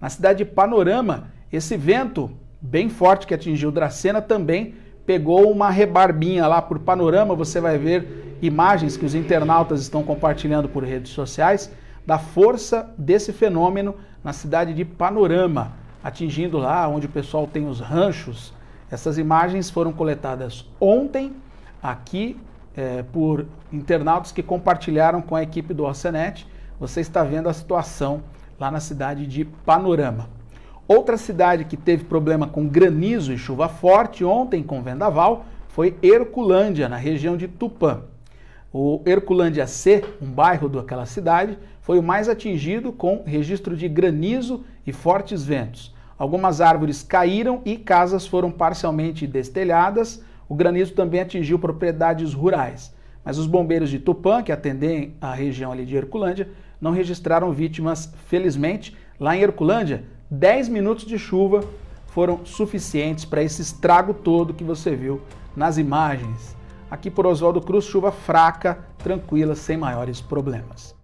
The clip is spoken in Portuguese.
Na cidade de Panorama, esse vento bem forte que atingiu Dracena também pegou uma rebarbinha lá por Panorama. Você vai ver imagens que os internautas estão compartilhando por redes sociais da força desse fenômeno na cidade de Panorama, atingindo lá onde o pessoal tem os ranchos. Essas imagens foram coletadas ontem aqui é, por internautas que compartilharam com a equipe do Ocenet. Você está vendo a situação lá na cidade de Panorama. Outra cidade que teve problema com granizo e chuva forte ontem com vendaval foi Herculândia, na região de Tupã. O Herculândia C, um bairro daquela cidade, foi o mais atingido com registro de granizo e fortes ventos. Algumas árvores caíram e casas foram parcialmente destelhadas. O granizo também atingiu propriedades rurais. Mas os bombeiros de Tupã, que atendem a região ali de Herculândia, não registraram vítimas, felizmente. Lá em Herculândia, 10 minutos de chuva foram suficientes para esse estrago todo que você viu nas imagens. Aqui por Oswaldo Cruz, chuva fraca, tranquila, sem maiores problemas.